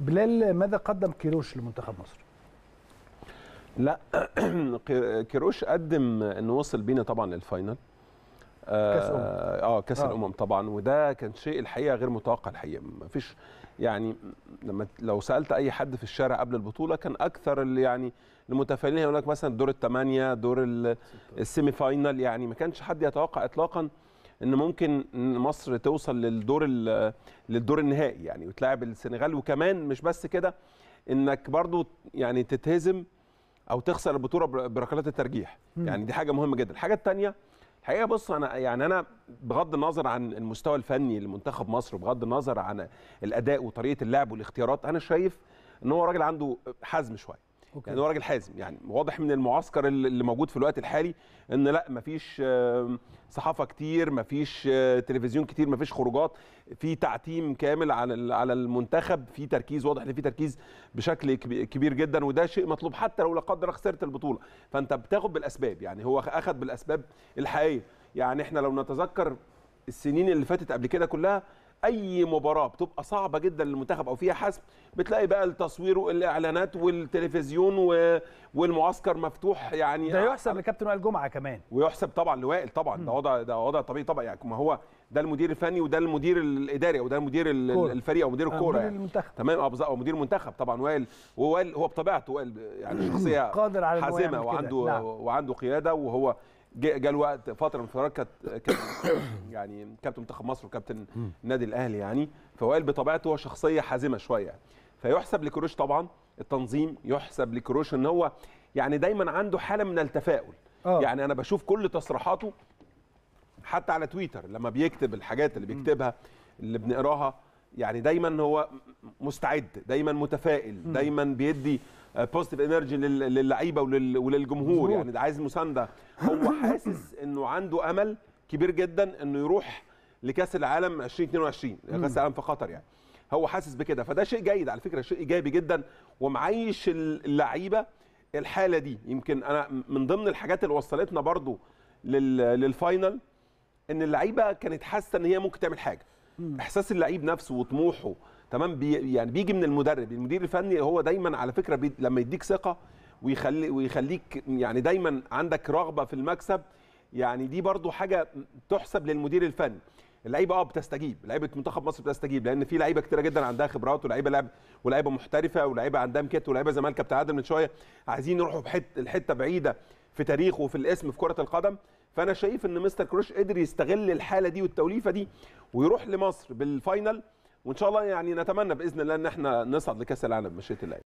بلال ماذا قدم كيروش لمنتخب مصر؟ لا كيروش قدم انه وصل بينا طبعا للفاينل آه، كاس الامم اه كاس آه. الامم طبعا وده كان شيء الحقيقه غير متوقع الحقيقه ما فيش يعني لما لو سالت اي حد في الشارع قبل البطوله كان اكثر اللي يعني المتفائلين هيقول لك مثلا دور الثمانيه دور السيمي فاينل يعني ما كانش حد يتوقع اطلاقا ان ممكن مصر توصل للدور للدور النهائي يعني وتلاعب السنغال وكمان مش بس كده انك برضو يعني تتهزم او تخسر البطوله بركلات الترجيح يعني دي حاجه مهمه جدا الحاجه الثانيه الحقيقه بص انا يعني انا بغض النظر عن المستوى الفني لمنتخب مصر وبغض النظر عن الاداء وطريقه اللعب والاختيارات انا شايف ان هو راجل عنده حزم شويه أوكي. يعني هو راجل حازم يعني واضح من المعسكر اللي موجود في الوقت الحالي ان لا مفيش صحافه كتير مفيش آه، تلفزيون كتير مفيش خروجات في تعتيم كامل على على المنتخب في تركيز واضح ان في تركيز بشكل كبير جدا وده شيء مطلوب حتى لو لا قدر خسرت البطوله فانت بتاخد بالاسباب يعني هو اخذ بالاسباب الحقيقيه يعني احنا لو نتذكر السنين اللي فاتت قبل كده كلها اي مباراه بتبقى صعبه جدا للمنتخب او فيها حسم بتلاقي بقى التصوير والاعلانات والتلفزيون و... والمعسكر مفتوح يعني ده يحسب لكابتن وائل جمعه كمان ويحسب طبعا لوائل طبعا ده وضع ده وضع طبيعي طبعا يعني ما هو ده المدير الفني وده المدير الاداري او ده المدير الفريق او مدير آه، الكوره يعني المنتخب. تمام او مدير المنتخب طبعا وائل وائل هو بطبيعته وائل يعني شخصيه قادر على حازمه وعنده نعم. وعنده قياده وهو جاء الوقت فتره من الفترات كانت يعني كابتن منتخب مصر وكابتن النادي الاهلي يعني فوائل بطبيعته هو شخصيه حازمه شويه فيحسب لكروش طبعا التنظيم يحسب لكروش ان هو يعني دايما عنده حاله من التفاؤل أوه. يعني انا بشوف كل تصريحاته حتى على تويتر لما بيكتب الحاجات اللي بيكتبها اللي بنقراها يعني دايما هو مستعد دايما متفائل دايما بيدي بوزيتيف انرجي للعيبه وللجمهور يعني ده عايز مسانده هو حاسس انه عنده امل كبير جدا انه يروح لكاس العالم 2022 كاس العالم في قطر يعني هو حاسس بكده فده شيء جيد على فكره شيء ايجابي جدا ومعيش اللعيبه الحاله دي يمكن انا من ضمن الحاجات اللي وصلتنا برضو للفاينل ان اللعيبه كانت حاسه ان هي ممكن تعمل حاجه احساس اللعيب نفسه وطموحه تمام بي يعني بيجي من المدرب المدير الفني هو دايما على فكره بي لما يديك ثقه ويخلي ويخليك يعني دايما عندك رغبه في المكسب يعني دي برضو حاجه تحسب للمدير الفني اللعيبه اه بتستجيب لعيبه منتخب مصر بتستجيب لان في لعيبه كتيره جدا عندها خبرات ولاعيبه لعب ولاعيبه محترفه ولاعيبه عندها مكت ولاعيبه زمالك كابتن عادل من شويه عايزين يروحوا بحته الحته بعيده في تاريخه وفي الاسم في كره القدم فانا شايف ان مستر كروش قدر يستغل الحاله دي والتوليفه دي ويروح لمصر بالفاينل وان شاء الله يعني نتمنى باذن الله ان احنا نصعد لكاس العالم مشيت اللعيبه